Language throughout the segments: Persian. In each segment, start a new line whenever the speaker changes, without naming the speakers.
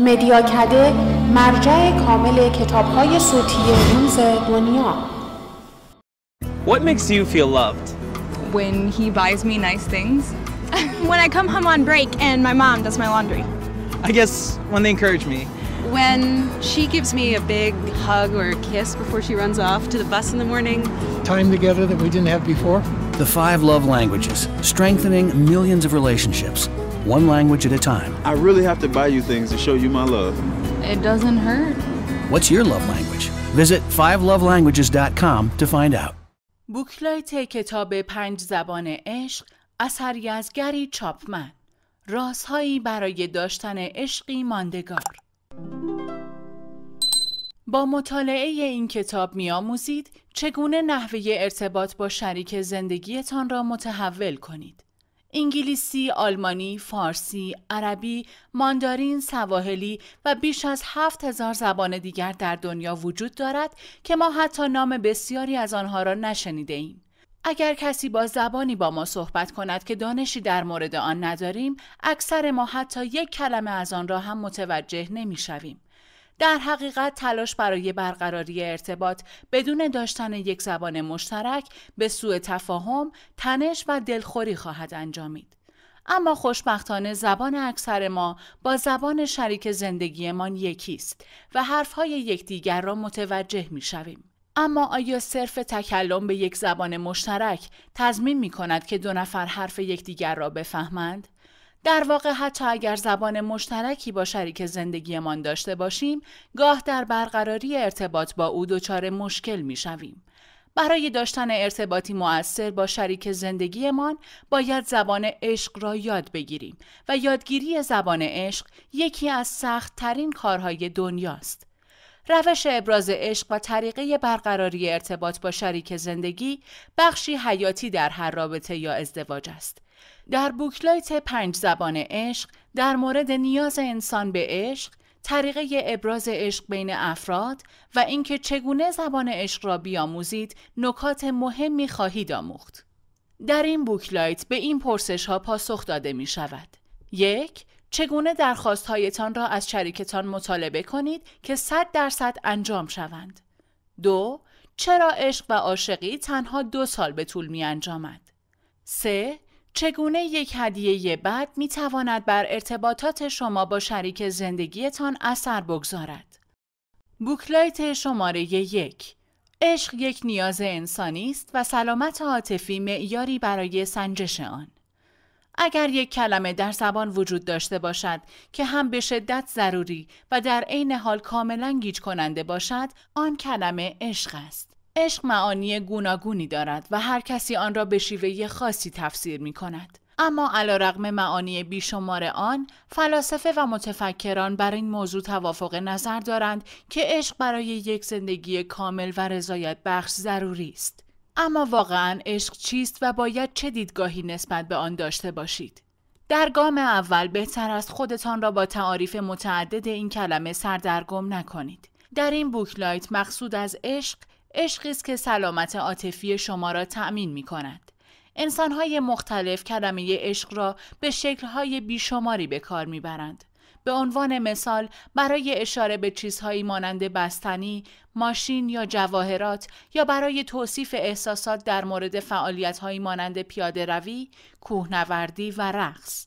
مدیاکده مرجع کامل صوتی روز دنیا What makes you feel loved? When he buys me nice things. when I come home on break and my mom does my laundry. I guess when they encourage me. When she gives me a big hug or a kiss before she runs off to the bus in the morning. Time together that we didn't have before. The five love languages, strengthening millions of relationships. one language at a time. I really have to buy you things to show you my love. It doesn't hurt. What's your love language? Visit fivelovelanguages.com to find out. بوکلایت کتاب پنج زبان عشق اثر یزگری چاپمن رازهایی برای داشتن عشقی ماندگار با مطالعه این کتاب میآموزید چگونه نحوه ارتباط با شریک زندگیتان را متحول کنید انگلیسی، آلمانی، فارسی، عربی، ماندارین، سواحلی و بیش از هفت هزار زبان دیگر در دنیا وجود دارد که ما حتی نام بسیاری از آنها را نشنیده ایم. اگر کسی با زبانی با ما صحبت کند که دانشی در مورد آن نداریم، اکثر ما حتی یک کلمه از آن را هم متوجه نمی شویم. در حقیقت تلاش برای برقراری ارتباط بدون داشتن یک زبان مشترک به سوء تفاهم، تنش و دلخوری خواهد انجامید. اما خوشبختانه زبان اکثر ما با زبان شریک زندگیمان یکی است و حرفهای یکدیگر را متوجه می شویم. اما آیا صرف تکلم به یک زبان مشترک تضمین می کند که دو نفر حرف یکدیگر را بفهمند؟ در واقع حتی اگر زبان مشترکی با شریک زندگیمان داشته باشیم، گاه در برقراری ارتباط با او دچار مشکل می شویم. برای داشتن ارتباطی مؤثر با شریک زندگیمان باید زبان عشق را یاد بگیریم و یادگیری زبان عشق یکی از سخت ترین کارهای دنیاست. روش ابراز عشق و طریقه برقراری ارتباط با شریک زندگی بخشی حیاتی در هر رابطه یا ازدواج است. در بوکلایت پنج زبان عشق در مورد نیاز انسان به عشق، طریقه ابراز عشق بین افراد و اینکه چگونه زبان عشق را بیاموزید نکات مهمی خواهید آموخت. در این بوکلایت به این پرسش ها پاسخ داده می شود. یک، چگونه درخواست هایتان را از شریکتان مطالبه کنید که 100 درصد انجام شوند. دو، چرا عشق و عاشقی تنها دو سال به طول می انجامد. سه، چگونه یک هدیه بد می تواند بر ارتباطات شما با شریک زندگیتان اثر بگذارد. بوکلایت شماره یک عشق یک نیاز انسانی است و سلامت عاطفی معیاری برای سنجش آن. اگر یک کلمه در زبان وجود داشته باشد که هم به شدت ضروری و در عین حال کاملا گیج کننده باشد، آن کلمه عشق است. عشق معانی گوناگونی دارد و هر کسی آن را به شیوه خاصی تفسیر می کند. اما رقم معانی بیشمار آن فلاسفه و متفکران بر این موضوع توافق نظر دارند که عشق برای یک زندگی کامل و رضایت بخش ضروری است اما واقعا عشق چیست و باید چه دیدگاهی نسبت به آن داشته باشید در گام اول بهتر است خودتان را با تعاریف متعدد این کلمه سردرگم نکنید در این بوکلایت مقصود از عشق عشقی است که سلامت عاطفی شما را تأمین می کند. انسانهای مختلف کلمه عشق را به شکلهای بیشماری به کار برند. به عنوان مثال برای اشاره به چیزهایی مانند بستنی، ماشین یا جواهرات یا برای توصیف احساسات در مورد فعالیتهایی مانند پیاده روی، کوهنوردی و رقص.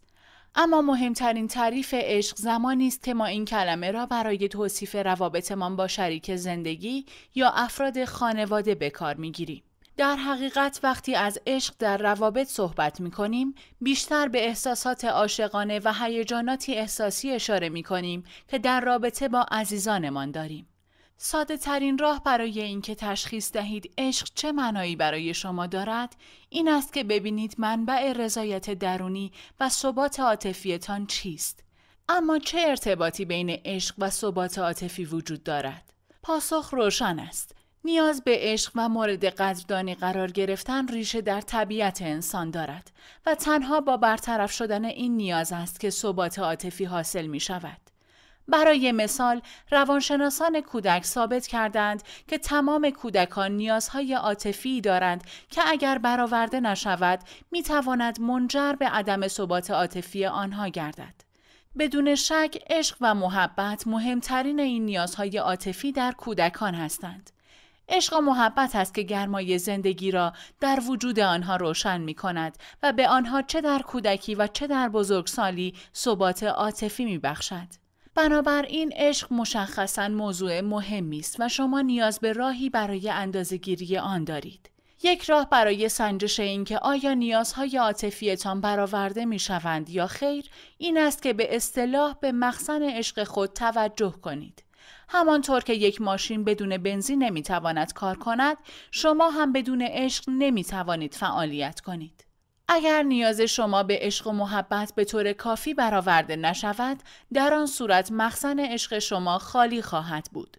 اما مهمترین تعریف عشق زمانی است که ما این کلمه را برای توصیف روابطمان با شریک زندگی یا افراد خانواده به کار میگیریم. در حقیقت وقتی از عشق در روابط صحبت می کنیم بیشتر به احساسات عاشقانه و هیجاناتی احساسی اشاره می کنیم که در رابطه با عزیزانمان داریم. ساده ترین راه برای اینکه تشخیص دهید عشق چه معنایی برای شما دارد این است که ببینید منبع رضایت درونی و ثبات عاطفیتان چیست اما چه ارتباطی بین عشق و ثبات عاطفی وجود دارد پاسخ روشن است نیاز به عشق و مورد قدردانی قرار گرفتن ریشه در طبیعت انسان دارد و تنها با برطرف شدن این نیاز است که ثبات عاطفی حاصل می شود. برای مثال روانشناسان کودک ثابت کردند که تمام کودکان نیازهای عاطفی دارند که اگر برآورده نشود میتواند منجر به عدم ثبات عاطفی آنها گردد. بدون شک عشق و محبت مهمترین این نیازهای عاطفی در کودکان هستند. عشق و محبت است که گرمای زندگی را در وجود آنها روشن می کند و به آنها چه در کودکی و چه در بزرگسالی ثبات عاطفی می بخشد. بنابراین عشق مشخصا موضوع مهمی است و شما نیاز به راهی برای اندازهگیری آن دارید. یک راه برای سنجش اینکه آیا نیازهای عاطفیتان برآورده می شوند یا خیر این است که به اصطلاح به مخزن عشق خود توجه کنید. همانطور که یک ماشین بدون بنزین نمیتواند کار کند، شما هم بدون عشق نمیتوانید فعالیت کنید. اگر نیاز شما به عشق و محبت به طور کافی برآورده نشود در آن صورت مخزن عشق شما خالی خواهد بود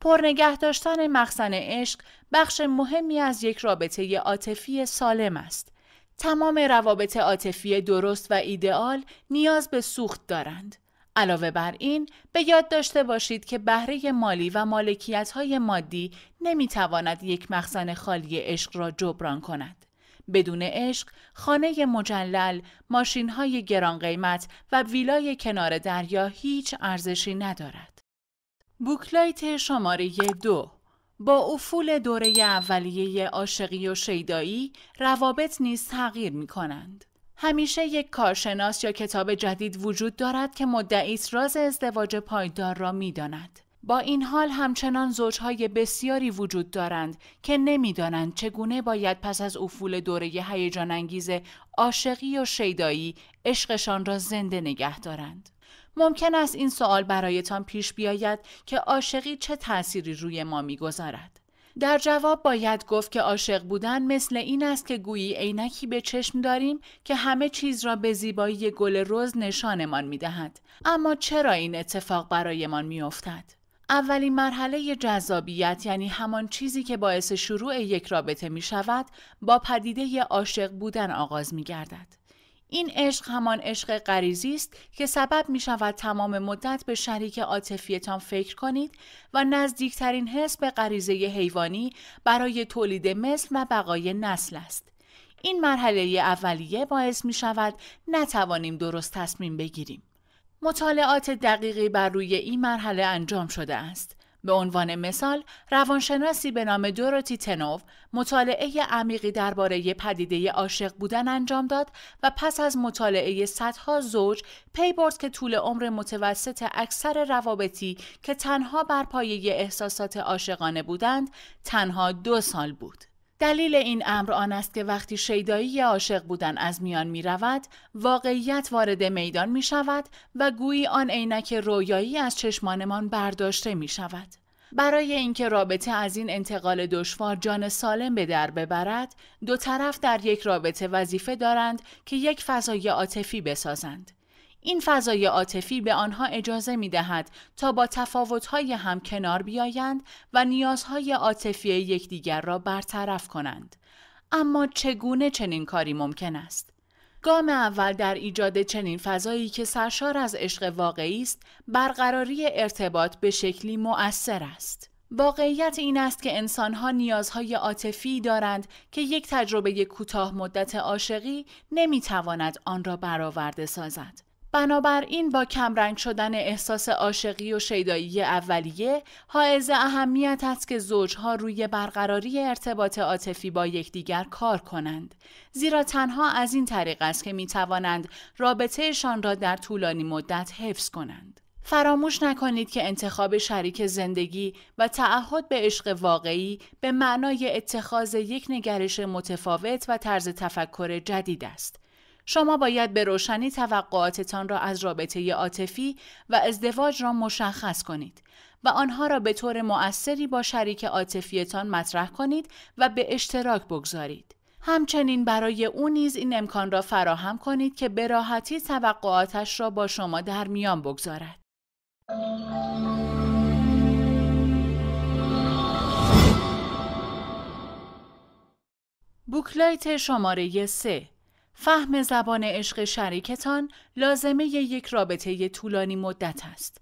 پر داشتن مخزن عشق بخش مهمی از یک رابطه عاطفی سالم است تمام روابط عاطفی درست و ایدئال نیاز به سوخت دارند علاوه بر این به یاد داشته باشید که بهره مالی و مالکیت مادی نمیتواند یک مخزن خالی عشق را جبران کند بدون عشق، خانه مجلل، ماشین های گران قیمت و ویلای کنار دریا هیچ ارزشی ندارد. بوکلایت شماره دو با افول دوره اولیه عاشقی و شیدایی روابط نیز تغییر می کنند. همیشه یک کارشناس یا کتاب جدید وجود دارد که مدعی راز ازدواج پایدار را می داند. با این حال همچنان زوجهای بسیاری وجود دارند که نمیدانند چگونه باید پس از افول دوره هیجان انگیز عاشقی و شیدایی عشقشان را زنده نگه دارند. ممکن است این سوال برایتان پیش بیاید که عاشقی چه تأثیری روی ما میگذارد. در جواب باید گفت که عاشق بودن مثل این است که گویی عینکی به چشم داریم که همه چیز را به زیبایی گل روز نشانمان دهد. اما چرا این اتفاق برایمان میافتد اولین مرحله جذابیت یعنی همان چیزی که باعث شروع یک رابطه می شود با پدیده عاشق بودن آغاز می گردد. این عشق همان عشق غریزی است که سبب می شود تمام مدت به شریک عاطفیتان فکر کنید و نزدیکترین حس به غریزه حیوانی برای تولید مثل و بقای نسل است. این مرحله اولیه باعث می شود نتوانیم درست تصمیم بگیریم. مطالعات دقیقی بر روی این مرحله انجام شده است. به عنوان مثال، روانشناسی به نام دوروتی تنوف مطالعه عمیقی درباره پدیده عاشق بودن انجام داد و پس از مطالعه صدها زوج پی برد که طول عمر متوسط اکثر روابطی که تنها بر پایه احساسات عاشقانه بودند، تنها دو سال بود. دلیل این امر آن است که وقتی شیدایی عاشق بودن از میان می رود، واقعیت وارد میدان می شود و گویی آن عینک رویایی از چشمانمان برداشته می شود. برای اینکه رابطه از این انتقال دشوار جان سالم به در ببرد، دو طرف در یک رابطه وظیفه دارند که یک فضای عاطفی بسازند. این فضای عاطفی به آنها اجازه می دهد تا با تفاوتهای هم کنار بیایند و نیازهای عاطفی یکدیگر را برطرف کنند. اما چگونه چنین کاری ممکن است؟ گام اول در ایجاد چنین فضایی که سرشار از عشق واقعی است، برقراری ارتباط به شکلی مؤثر است. واقعیت این است که انسانها نیازهای عاطفی دارند که یک تجربه کوتاه مدت عاشقی نمیتواند آن را برآورده سازد. بنابراین با کمرنگ شدن احساس عاشقی و شیدایی اولیه حائز اهمیت است که زوجها روی برقراری ارتباط عاطفی با یکدیگر کار کنند زیرا تنها از این طریق است که می توانند رابطهشان را در طولانی مدت حفظ کنند فراموش نکنید که انتخاب شریک زندگی و تعهد به عشق واقعی به معنای اتخاذ یک نگرش متفاوت و طرز تفکر جدید است شما باید به روشنی توقعاتتان را از رابطه عاطفی و ازدواج را مشخص کنید و آنها را به طور مؤثری با شریک عاطفیتان مطرح کنید و به اشتراک بگذارید. همچنین برای او نیز این امکان را فراهم کنید که به راحتی توقعاتش را با شما در میان بگذارد. بوکلایت شماره 3 فهم زبان عشق شریکتان لازمه یک رابطه طولانی مدت است.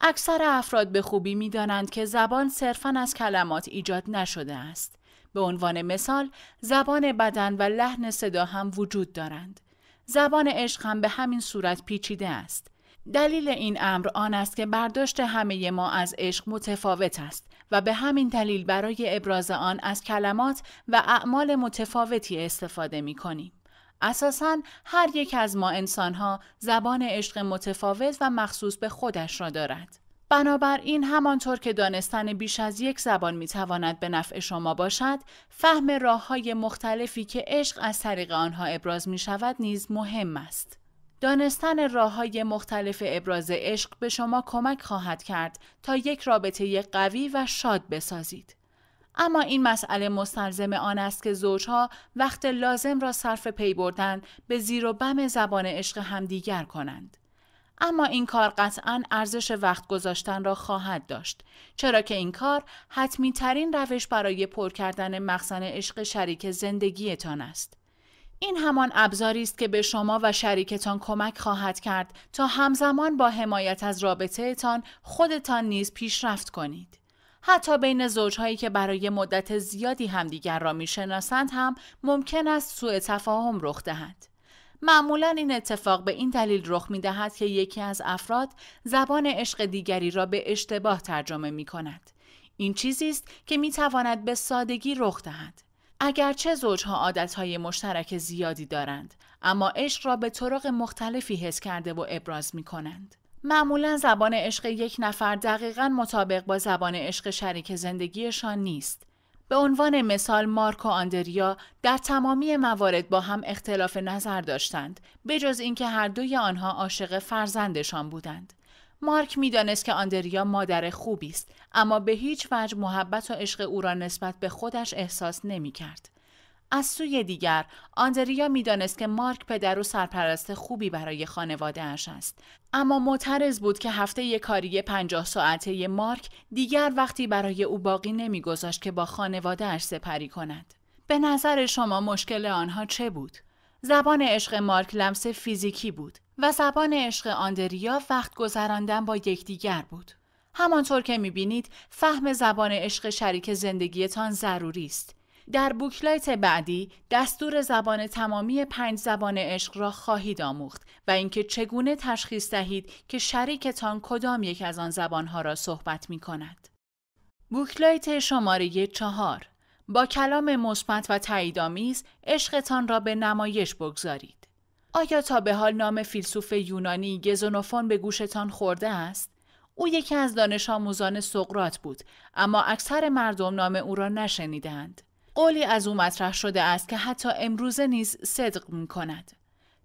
اکثر افراد به خوبی می دانند که زبان صرفا از کلمات ایجاد نشده است. به عنوان مثال، زبان بدن و لحن صدا هم وجود دارند. زبان عشق هم به همین صورت پیچیده است. دلیل این امر آن است که برداشت همه ما از عشق متفاوت است و به همین دلیل برای ابراز آن از کلمات و اعمال متفاوتی استفاده می کنیم. اساسا هر یک از ما انسانها زبان عشق متفاوت و مخصوص به خودش را دارد. بنابراین همانطور که دانستن بیش از یک زبان تواند به نفع شما باشد، فهم راه های مختلفی که عشق از طریق آنها ابراز می شود نیز مهم است. دانستن راه های مختلف ابراز عشق به شما کمک خواهد کرد تا یک رابطه قوی و شاد بسازید. اما این مسئله مستلزم آن است که زوجها وقت لازم را صرف پی بردن به زیر و بم زبان عشق همدیگر کنند. اما این کار قطعا ارزش وقت گذاشتن را خواهد داشت چرا که این کار حتمی ترین روش برای پر کردن مخزن عشق شریک زندگیتان است. این همان ابزاری است که به شما و شریکتان کمک خواهد کرد تا همزمان با حمایت از رابطهتان خودتان نیز پیشرفت کنید. حتی بین زوجهایی که برای مدت زیادی همدیگر را میشناسند هم ممکن است سوء تفاهم رخ دهد. معمولا این اتفاق به این دلیل رخ می دهد که یکی از افراد زبان عشق دیگری را به اشتباه ترجمه می کند. این چیزی است که می تواند به سادگی رخ دهد. اگرچه زوجها عادتهای مشترک زیادی دارند، اما عشق را به طرق مختلفی حس کرده و ابراز می کنند. معمولا زبان عشق یک نفر دقیقا مطابق با زبان عشق شریک زندگیشان نیست. به عنوان مثال مارک و آندریا در تمامی موارد با هم اختلاف نظر داشتند جز اینکه هر دوی آنها عاشق فرزندشان بودند مارک میدانست که آندریا مادر خوبی است اما به هیچ وجه محبت و عشق او را نسبت به خودش احساس نمی کرد. از سوی دیگر آندریا میدانست که مارک پدر و سرپرست خوبی برای اش است اما معترض بود که هفته کاری پنجاه ساعته مارک دیگر وقتی برای او باقی نمیگذاشت که با اش سپری کند به نظر شما مشکل آنها چه بود زبان عشق مارک لمس فیزیکی بود و زبان عشق آندریا وقت گذراندن با یکدیگر بود همانطور که میبینید فهم زبان عشق شریک زندگیتان ضروری است در بوکلایت بعدی دستور زبان تمامی پنج زبان عشق را خواهید آموخت و اینکه چگونه تشخیص دهید که شریکتان کدام یک از آن زبانها را صحبت می کند. بوکلایت شماره چهار با کلام مثبت و تاییدآمیز عشقتان را به نمایش بگذارید. آیا تا به حال نام فیلسوف یونانی گزونوفون به گوشتان خورده است؟ او یکی از دانش آموزان سقرات بود اما اکثر مردم نام او را نشنیدند. قولی از او مطرح شده است که حتی امروز نیز صدق می کند.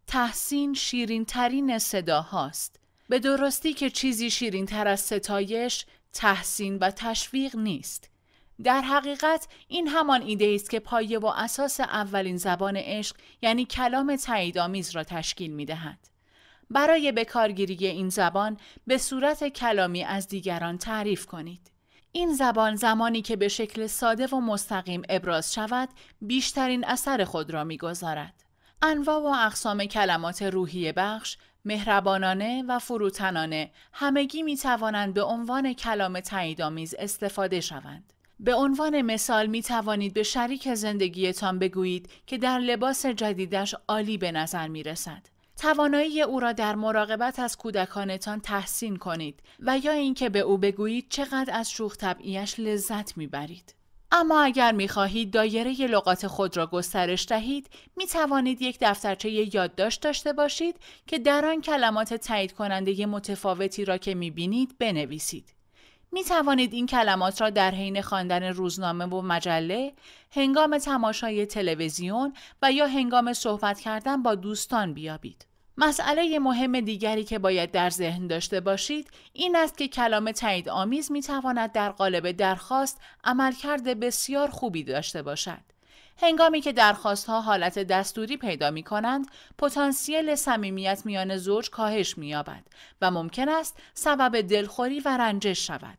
تحسین شیرین ترین صدا هاست. به درستی که چیزی شیرین تر از ستایش، تحسین و تشویق نیست. در حقیقت این همان ایده است که پایه و اساس اولین زبان عشق یعنی کلام تاییدآمیز را تشکیل می دهد. برای بکارگیری این زبان به صورت کلامی از دیگران تعریف کنید. این زبان زمانی که به شکل ساده و مستقیم ابراز شود بیشترین اثر خود را میگذارد. انواع و اقسام کلمات روحی بخش، مهربانانه و فروتنانه همگی می توانند به عنوان کلام تاییدآمیز استفاده شوند. به عنوان مثال می توانید به شریک زندگیتان بگویید که در لباس جدیدش عالی به نظر می رسد. توانایی او را در مراقبت از کودکانتان تحسین کنید و یا اینکه به او بگویید چقدر از شوخ طبعیش لذت میبرید. اما اگر میخواهید دایره لغات خود را گسترش دهید می توانید یک دفترچه یادداشت داشته باشید که در آن کلمات تایید کننده متفاوتی را که می بینید بنویسید. می توانید این کلمات را در حین خواندن روزنامه و مجله، هنگام تماشای تلویزیون و یا هنگام صحبت کردن با دوستان بیابید. مسئله مهم دیگری که باید در ذهن داشته باشید این است که کلام تایید آمیز می تواند در قالب درخواست عملکرد بسیار خوبی داشته باشد. هنگامی که درخواست ها حالت دستوری پیدا می کنند، پتانسیل صمیمیت میان زوج کاهش می و ممکن است سبب دلخوری و رنجش شود.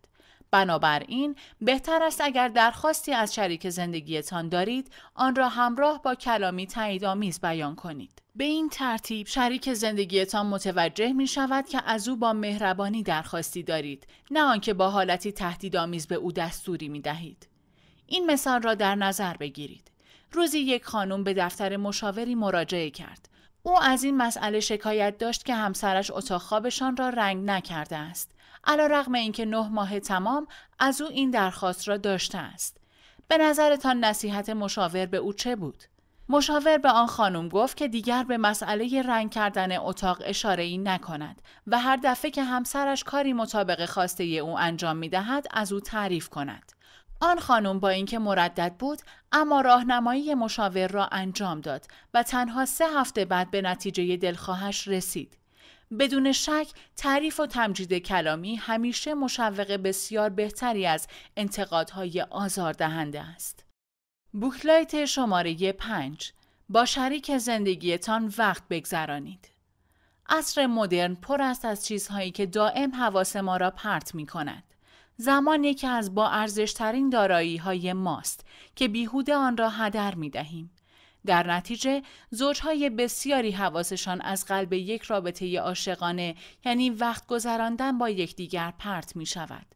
بنابراین بهتر است اگر درخواستی از شریک زندگیتان دارید آن را همراه با کلامی تاییدآمیز بیان کنید به این ترتیب شریک زندگیتان متوجه می شود که از او با مهربانی درخواستی دارید نه آنکه با حالتی تهدیدآمیز به او دستوری می دهید این مثال را در نظر بگیرید روزی یک خانم به دفتر مشاوری مراجعه کرد او از این مسئله شکایت داشت که همسرش اتاق خوابشان را رنگ نکرده است علا رغم اینکه نه ماه تمام از او این درخواست را داشته است. به نظرتان نصیحت مشاور به او چه بود؟ مشاور به آن خانم گفت که دیگر به مسئله رنگ کردن اتاق اشاره ای نکند و هر دفعه که همسرش کاری مطابق خواسته او انجام می دهد از او تعریف کند. آن خانم با اینکه مردد بود اما راهنمایی مشاور را انجام داد و تنها سه هفته بعد به نتیجه دلخواهش رسید. بدون شک تعریف و تمجید کلامی همیشه مشوق بسیار بهتری از انتقادهای آزاردهنده است. بوکلایت شماره 5 با شریک زندگیتان وقت بگذرانید. عصر مدرن پر است از چیزهایی که دائم حواس ما را پرت می کند. زمان یکی از با ارزشترین دارایی های ماست که بیهوده آن را هدر می دهیم. در نتیجه زوجهای بسیاری حواسشان از قلب یک رابطه عاشقانه یعنی وقت گذراندن با یکدیگر پرت می شود.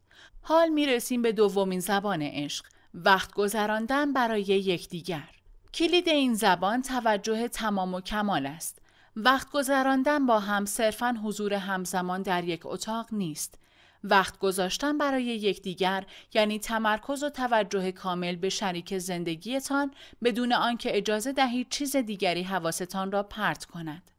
حال می رسیم به دومین زبان عشق وقت گذراندن برای یکدیگر. کلید این زبان توجه تمام و کمال است. وقت گذراندن با هم صرفا حضور همزمان در یک اتاق نیست وقت گذاشتن برای یکدیگر یعنی تمرکز و توجه کامل به شریک زندگیتان بدون آنکه اجازه دهید چیز دیگری حواستان را پرت کند.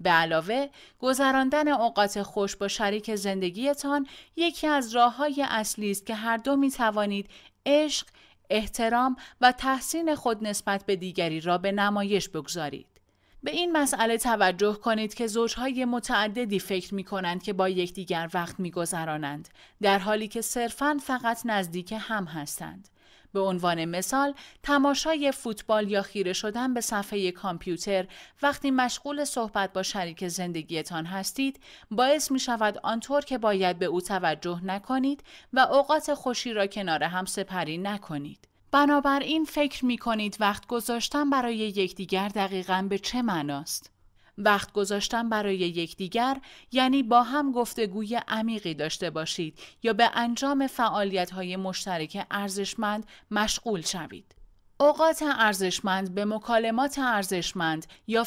به علاوه گذراندن اوقات خوش با شریک زندگیتان یکی از راه های اصلی است که هر دو می توانید عشق، احترام و تحسین خود نسبت به دیگری را به نمایش بگذارید. به این مسئله توجه کنید که زوجهای متعددی فکر می کنند که با یکدیگر وقت می گذرانند در حالی که صرفاً فقط نزدیک هم هستند. به عنوان مثال تماشای فوتبال یا خیره شدن به صفحه کامپیوتر وقتی مشغول صحبت با شریک زندگیتان هستید باعث می شود آنطور که باید به او توجه نکنید و اوقات خوشی را کنار هم سپری نکنید. بنابراین فکر می کنید وقت گذاشتن برای یکدیگر دقیقا به چه معناست؟ وقت گذاشتن برای یکدیگر یعنی با هم گفتگوی عمیقی داشته باشید یا به انجام های مشترک ارزشمند مشغول شوید. اوقات ارزشمند به مکالمات ارزشمند یا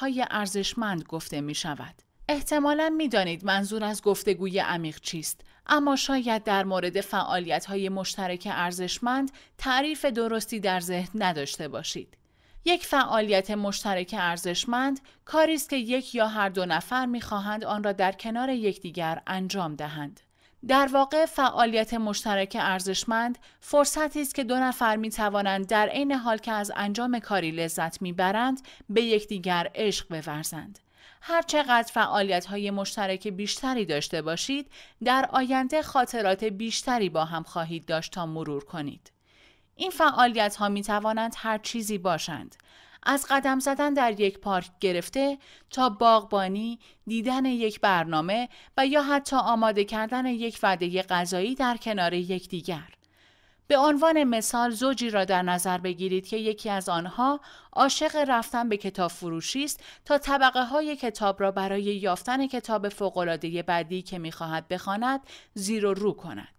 های ارزشمند گفته می شود. احتمالا می دانید منظور از گفتگوی عمیق چیست اما شاید در مورد فعالیت های مشترک ارزشمند تعریف درستی در ذهن نداشته باشید. یک فعالیت مشترک ارزشمند کاری است که یک یا هر دو نفر میخواهند آن را در کنار یکدیگر انجام دهند. در واقع فعالیت مشترک ارزشمند فرصتی است که دو نفر می توانند در عین حال که از انجام کاری لذت میبرند به یکدیگر عشق بورزند. هرچقدر فعالیت های مشترک بیشتری داشته باشید در آینده خاطرات بیشتری با هم خواهید داشت تا مرور کنید. این فعالیت ها می توانند هر چیزی باشند. از قدم زدن در یک پارک گرفته تا باغبانی، دیدن یک برنامه و یا حتی آماده کردن یک وعده غذایی در کنار یکدیگر. به عنوان مثال زوجی را در نظر بگیرید که یکی از آنها عاشق رفتن به کتاب فروشی است تا طبقه های کتاب را برای یافتن کتاب فوقالعاده بعدی که میخواهد بخواند زیر و رو کند.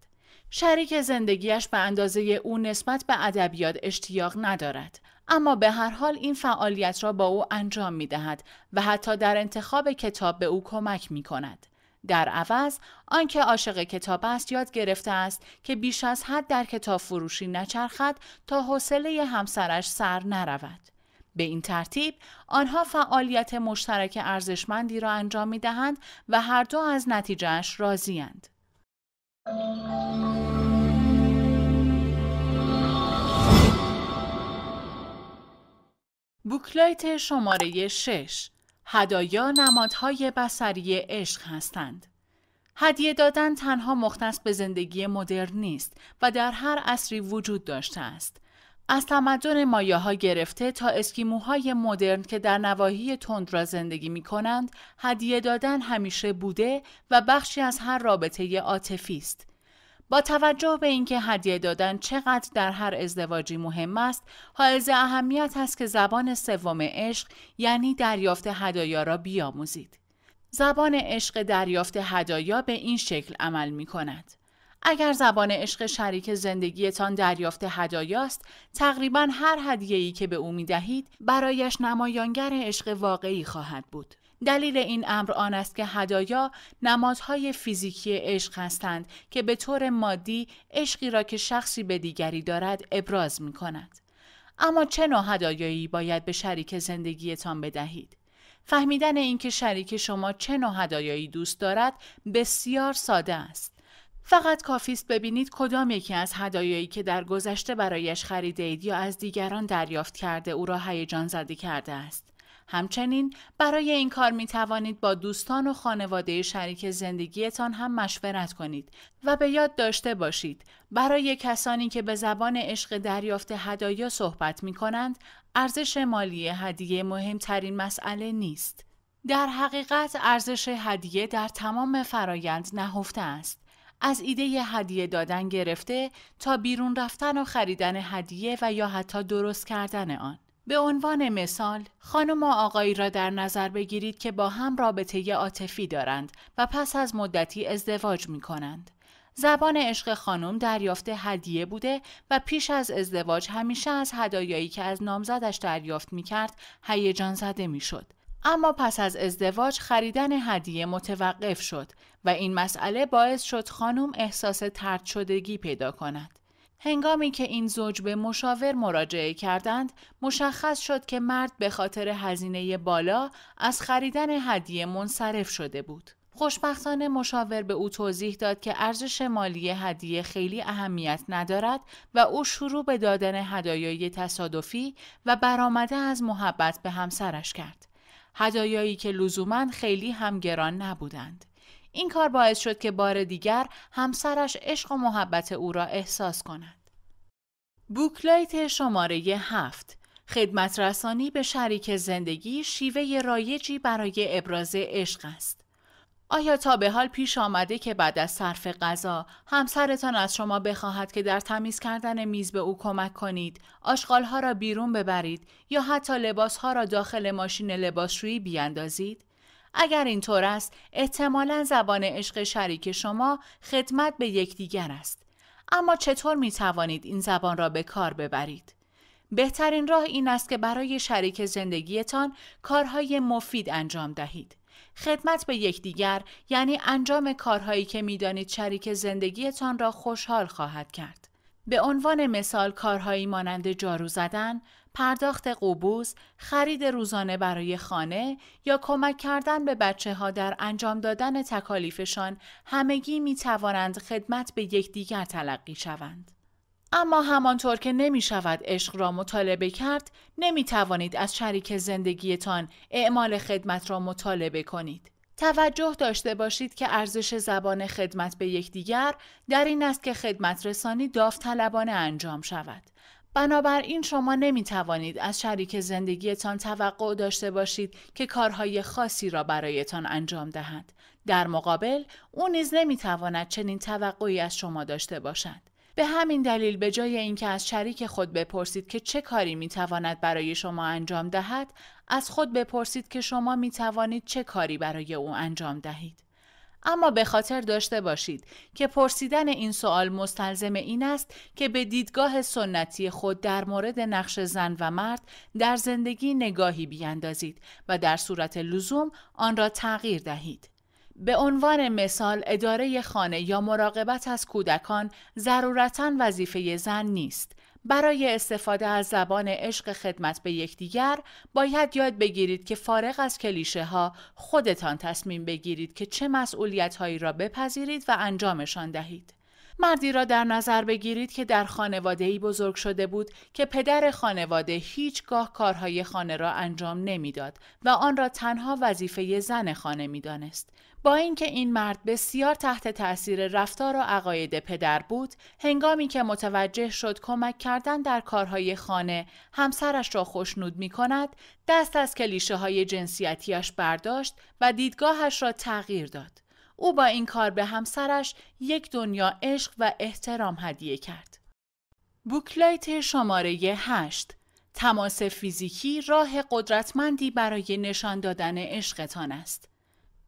شریک زندگیش به اندازه او نسبت به ادبیات اشتیاق ندارد اما به هر حال این فعالیت را با او انجام می دهد و حتی در انتخاب کتاب به او کمک می کند. در عوض آنکه عاشق کتاب است یاد گرفته است که بیش از حد در کتاب فروشی نچرخد تا حوصله همسرش سر نرود. به این ترتیب آنها فعالیت مشترک ارزشمندی را انجام می دهند و هر دو از نتیجهش راضیند. بوکلایت شماره 6 هدایا نمادهای بسری عشق هستند. هدیه دادن تنها مختص به زندگی مدرن نیست و در هر عصری وجود داشته است. از تمدن مایاها گرفته تا اسکیموهای مدرن که در نواحی را زندگی می کنند، هدیه دادن همیشه بوده و بخشی از هر رابطه عاطفی است. با توجه به اینکه هدیه دادن چقدر در هر ازدواجی مهم است، حائز اهمیت است که زبان سوم عشق یعنی دریافت هدایا را بیاموزید. زبان عشق دریافت هدایا به این شکل عمل می کند. اگر زبان عشق شریک زندگیتان دریافت است، تقریبا هر هدیه‌ای که به او می دهید، برایش نمایانگر عشق واقعی خواهد بود. دلیل این امر آن است که هدایا نمادهای فیزیکی عشق هستند که به طور مادی عشقی را که شخصی به دیگری دارد ابراز می کند. اما چه نوع هدایایی باید به شریک زندگیتان بدهید؟ فهمیدن اینکه شریک شما چه نوع هدایایی دوست دارد بسیار ساده است. فقط کافیست ببینید کدام یکی از هدایایی که در گذشته برایش خریده اید یا از دیگران دریافت کرده او را هیجان زده کرده است. همچنین برای این کار می توانید با دوستان و خانواده شریک زندگیتان هم مشورت کنید و به یاد داشته باشید برای کسانی که به زبان عشق دریافت هدایا صحبت می کنند ارزش مالی هدیه مهمترین مسئله نیست. در حقیقت ارزش هدیه در تمام فرایند نهفته است. از ایده هدیه دادن گرفته تا بیرون رفتن و خریدن هدیه و یا حتی درست کردن آن. به عنوان مثال خانم و آقایی را در نظر بگیرید که با هم رابطه عاطفی دارند و پس از مدتی ازدواج می کنند. زبان عشق خانم دریافت هدیه بوده و پیش از ازدواج همیشه از هدایایی که از نامزدش دریافت می کرد هیجان زده می شد. اما پس از ازدواج خریدن هدیه متوقف شد و این مسئله باعث شد خانم احساس ترد شدگی پیدا کند. هنگامی که این زوج به مشاور مراجعه کردند، مشخص شد که مرد به خاطر هزینه بالا از خریدن هدیه منصرف شده بود. خوشبختانه مشاور به او توضیح داد که ارزش مالی هدیه خیلی اهمیت ندارد و او شروع به دادن هدایای تصادفی و برآمده از محبت به همسرش کرد. هدایایی که لزوما خیلی همگران نبودند. این کار باعث شد که بار دیگر همسرش عشق و محبت او را احساس کند. بوکلایت شماره هفت خدمت رسانی به شریک زندگی شیوه رایجی برای ابراز عشق است. آیا تا به حال پیش آمده که بعد از صرف غذا همسرتان از شما بخواهد که در تمیز کردن میز به او کمک کنید، آشغالها را بیرون ببرید یا حتی لباسها را داخل ماشین لباسشویی بیاندازید؟ اگر اینطور است احتمالا زبان عشق شریک شما خدمت به یکدیگر است اما چطور می توانید این زبان را به کار ببرید بهترین راه این است که برای شریک زندگیتان کارهای مفید انجام دهید خدمت به یکدیگر یعنی انجام کارهایی که میدانید شریک زندگیتان را خوشحال خواهد کرد به عنوان مثال کارهایی مانند جارو زدن، پرداخت قبوز، خرید روزانه برای خانه یا کمک کردن به بچه ها در انجام دادن تکالیفشان همگی می توانند خدمت به یکدیگر تلقی شوند. اما همانطور که نمی شود عشق را مطالبه کرد، نمی توانید از شریک زندگیتان اعمال خدمت را مطالبه کنید. توجه داشته باشید که ارزش زبان خدمت به یکدیگر در این است که خدمت رسانی داوطلبانه انجام شود. بنابراین شما نمی توانید از شریک زندگیتان توقع داشته باشید که کارهای خاصی را برایتان انجام دهد. در مقابل او نیز نمی تواند چنین توقعی از شما داشته باشد. به همین دلیل به جای اینکه از شریک خود بپرسید که چه کاری می تواند برای شما انجام دهد، از خود بپرسید که شما می توانید چه کاری برای او انجام دهید. اما به خاطر داشته باشید که پرسیدن این سوال مستلزم این است که به دیدگاه سنتی خود در مورد نقش زن و مرد در زندگی نگاهی بیاندازید و در صورت لزوم آن را تغییر دهید. به عنوان مثال اداره خانه یا مراقبت از کودکان ضرورتا وظیفه زن نیست. برای استفاده از زبان عشق خدمت به یکدیگر باید یاد بگیرید که فارغ از کلیشه ها خودتان تصمیم بگیرید که چه مسئولیت هایی را بپذیرید و انجامشان دهید. مردی را در نظر بگیرید که در خانواده ای بزرگ شده بود که پدر خانواده هیچگاه کارهای خانه را انجام نمیداد و آن را تنها وظیفه زن خانه میدانست با اینکه این مرد بسیار تحت تاثیر رفتار و عقاید پدر بود، هنگامی که متوجه شد کمک کردن در کارهای خانه همسرش را خوشنود می کند، دست از کلیشه های جنسیتیش برداشت و دیدگاهش را تغییر داد. او با این کار به همسرش یک دنیا عشق و احترام هدیه کرد. بوکلایت شماره 8 تماس فیزیکی راه قدرتمندی برای نشان دادن عشقتان است.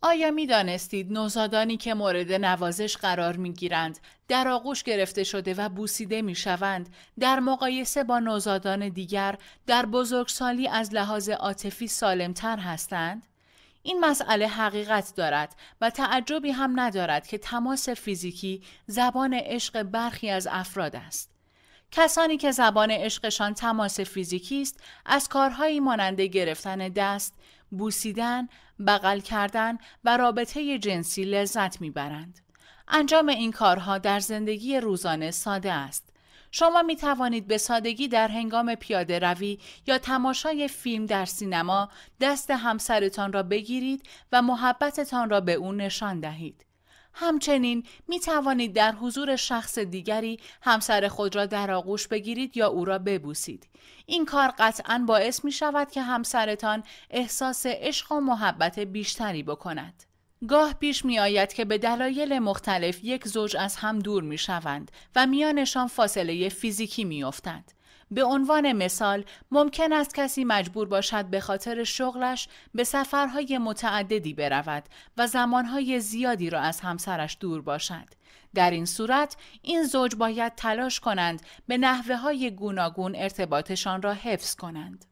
آیا می دانستید نوزادانی که مورد نوازش قرار می گیرند در آغوش گرفته شده و بوسیده می شوند در مقایسه با نوزادان دیگر در بزرگسالی از لحاظ عاطفی سالمتر هستند؟ این مسئله حقیقت دارد و تعجبی هم ندارد که تماس فیزیکی زبان عشق برخی از افراد است. کسانی که زبان عشقشان تماس فیزیکی است از کارهایی مانند گرفتن دست، بوسیدن بغل کردن و رابطه جنسی لذت میبرند. انجام این کارها در زندگی روزانه ساده است. شما می توانید به سادگی در هنگام پیاده روی یا تماشای فیلم در سینما دست همسرتان را بگیرید و محبتتان را به او نشان دهید. همچنین می توانید در حضور شخص دیگری همسر خود را در آغوش بگیرید یا او را ببوسید. این کار قطعا باعث می شود که همسرتان احساس عشق و محبت بیشتری بکند. گاه پیش می آید که به دلایل مختلف یک زوج از هم دور می شوند و میانشان فاصله فیزیکی می افتند. به عنوان مثال ممکن است کسی مجبور باشد به خاطر شغلش به سفرهای متعددی برود و زمانهای زیادی را از همسرش دور باشد. در این صورت این زوج باید تلاش کنند به نحوه های گوناگون ارتباطشان را حفظ کنند.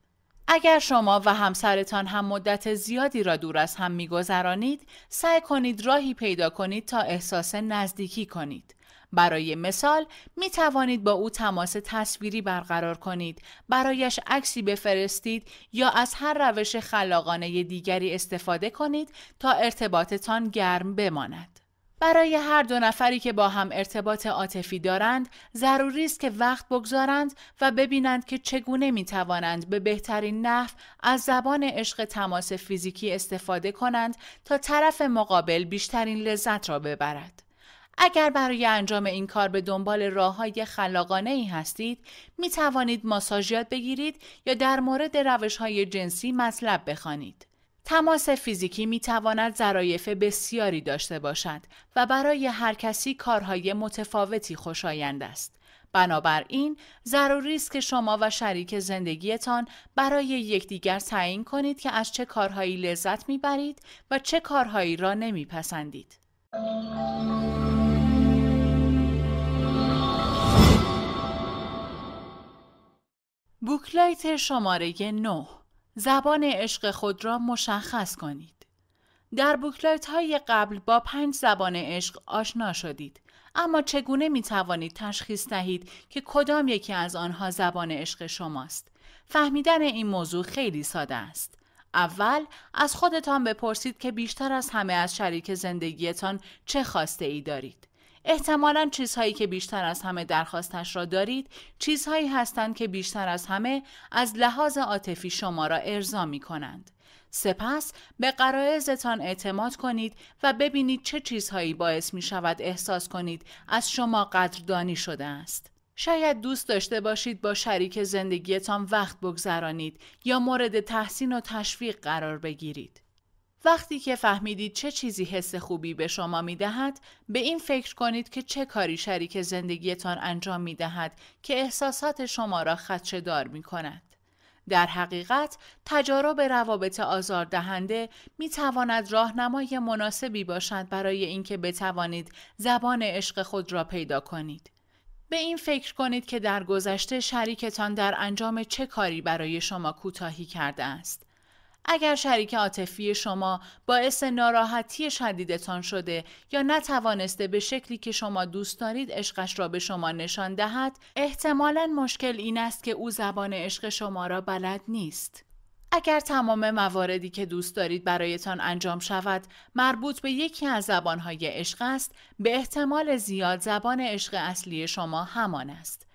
اگر شما و همسرتان هم مدت زیادی را دور از هم میگذرانید سعی کنید راهی پیدا کنید تا احساس نزدیکی کنید برای مثال می توانید با او تماس تصویری برقرار کنید، برایش عکسی بفرستید یا از هر روش خلاقانه دیگری استفاده کنید تا ارتباطتان گرم بماند. برای هر دو نفری که با هم ارتباط عاطفی دارند ضروری است که وقت بگذارند و ببینند که چگونه می توانند به بهترین نحو از زبان عشق تماس فیزیکی استفاده کنند تا طرف مقابل بیشترین لذت را ببرد. اگر برای انجام این کار به دنبال راه های خلاقانه ای هستید، می توانید ماساژ یاد بگیرید یا در مورد روش های جنسی مطلب بخوانید. تماس فیزیکی می تواند ظرایف بسیاری داشته باشد و برای هر کسی کارهای متفاوتی خوشایند است. بنابراین ضروری است که شما و شریک زندگیتان برای یکدیگر تعیین کنید که از چه کارهایی لذت میبرید و چه کارهایی را نمیپسندید. بوکلایت شماره 9 زبان عشق خود را مشخص کنید در بوکلایت های قبل با پنج زبان عشق آشنا شدید اما چگونه می توانید تشخیص دهید که کدام یکی از آنها زبان عشق شماست فهمیدن این موضوع خیلی ساده است اول از خودتان بپرسید که بیشتر از همه از شریک زندگیتان چه خواسته ای دارید. احتمالا چیزهایی که بیشتر از همه درخواستش را دارید چیزهایی هستند که بیشتر از همه از لحاظ عاطفی شما را ارضا می کنند. سپس به قرائزتان اعتماد کنید و ببینید چه چیزهایی باعث می شود احساس کنید از شما قدردانی شده است. شاید دوست داشته باشید با شریک زندگیتان وقت بگذرانید یا مورد تحسین و تشویق قرار بگیرید. وقتی که فهمیدید چه چیزی حس خوبی به شما می دهد، به این فکر کنید که چه کاری شریک زندگیتان انجام می دهد که احساسات شما را خچه دار می کند. در حقیقت تجارب روابط آزار دهنده می تواند راهنمای مناسبی باشد برای اینکه بتوانید زبان عشق خود را پیدا کنید. به این فکر کنید که در گذشته شریکتان در انجام چه کاری برای شما کوتاهی کرده است. اگر شریک عاطفی شما باعث ناراحتی شدیدتان شده یا نتوانسته به شکلی که شما دوست دارید عشقش را به شما نشان دهد، احتمالا مشکل این است که او زبان عشق شما را بلد نیست. اگر تمام مواردی که دوست دارید برایتان انجام شود مربوط به یکی از زبانهای عشق است به احتمال زیاد زبان عشق اصلی شما همان است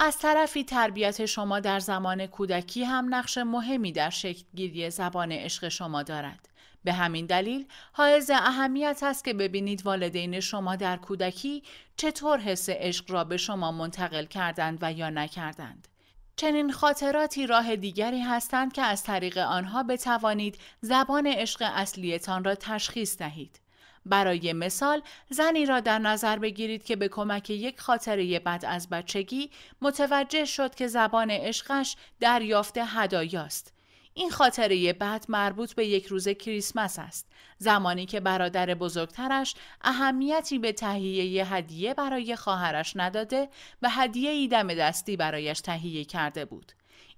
از طرفی تربیت شما در زمان کودکی هم نقش مهمی در گیری زبان عشق شما دارد به همین دلیل حائز اهمیت است که ببینید والدین شما در کودکی چطور حس عشق را به شما منتقل کردند و یا نکردند چنین خاطراتی راه دیگری هستند که از طریق آنها بتوانید زبان عشق اصلیتان را تشخیص دهید. برای مثال زنی را در نظر بگیرید که به کمک یک خاطره بد از بچگی متوجه شد که زبان عشقش دریافت هدایاست این خاطره بد مربوط به یک روز کریسمس است زمانی که برادر بزرگترش اهمیتی به تهیه هدیه برای خواهرش نداده و هدیه ای دستی برایش تهیه کرده بود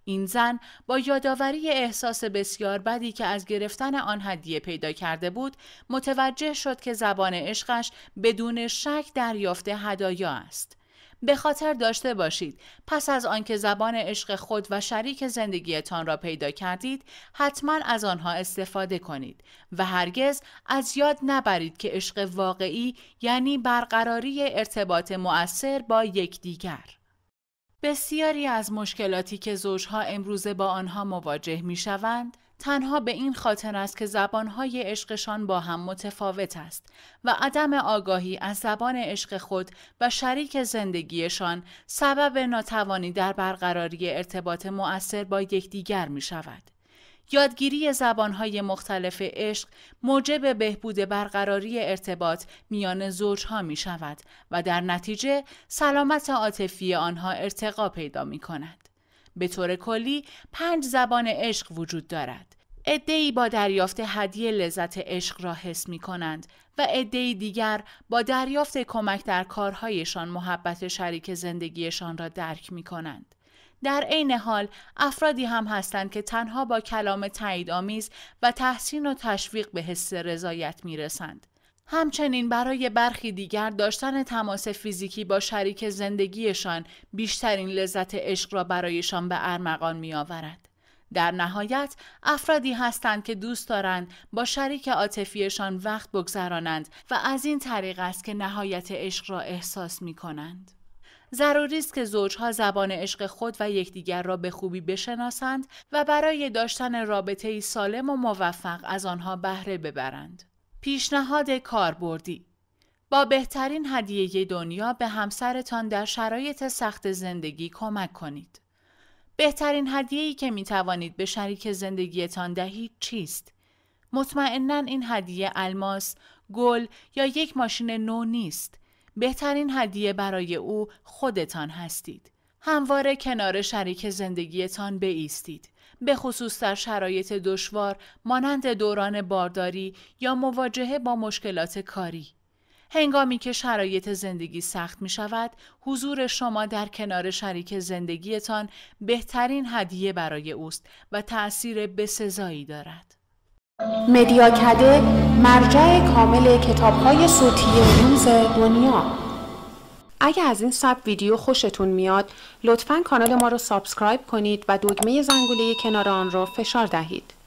این زن با یادآوری احساس بسیار بدی که از گرفتن آن هدیه پیدا کرده بود متوجه شد که زبان عشقش بدون شک دریافت هدایا است به خاطر داشته باشید پس از آنکه زبان عشق خود و شریک زندگیتان را پیدا کردید حتما از آنها استفاده کنید و هرگز از یاد نبرید که عشق واقعی یعنی برقراری ارتباط مؤثر با یکدیگر بسیاری از مشکلاتی که زوجها امروزه با آنها مواجه می شوند تنها به این خاطر است که زبانهای عشقشان با هم متفاوت است و عدم آگاهی از زبان عشق خود و شریک زندگیشان سبب ناتوانی در برقراری ارتباط مؤثر با یکدیگر می شود. یادگیری زبانهای مختلف عشق موجب بهبود برقراری ارتباط میان زوجها می شود و در نتیجه سلامت عاطفی آنها ارتقا پیدا می کند. به طور کلی پنج زبان عشق وجود دارد. ادهی با دریافت هدیه لذت عشق را حس می کنند و ادهی دیگر با دریافت کمک در کارهایشان محبت شریک زندگیشان را درک می کنند. در عین حال افرادی هم هستند که تنها با کلام آمیز و تحسین و تشویق به حس رضایت می رسند. همچنین برای برخی دیگر داشتن تماس فیزیکی با شریک زندگیشان بیشترین لذت عشق را برایشان به ارمغان می آورد. در نهایت افرادی هستند که دوست دارند با شریک عاطفیشان وقت بگذرانند و از این طریق است که نهایت عشق را احساس می کنند. ضروری است که زوجها زبان عشق خود و یکدیگر را به خوبی بشناسند و برای داشتن رابطه سالم و موفق از آنها بهره ببرند. پیشنهاد کاربردی با بهترین هدیه دنیا به همسرتان در شرایط سخت زندگی کمک کنید. بهترین ای که می توانید به شریک زندگیتان دهید چیست؟ مطمئنا این هدیه الماس، گل یا یک ماشین نو نیست. بهترین هدیه برای او خودتان هستید. همواره کنار شریک زندگیتان بایستید. به خصوص در شرایط دشوار مانند دوران بارداری یا مواجهه با مشکلات کاری. هنگامی که شرایط زندگی سخت می شود، حضور شما در کنار شریک زندگیتان بهترین هدیه برای اوست و تأثیر بسزایی دارد. مدیاکده مرجع کامل کتابهای صوتی روز دنیا اگر از این سب ویدیو خوشتون میاد لطفا کانال ما رو سابسکرایب کنید و دکمه زنگوله کنار آن رو فشار دهید.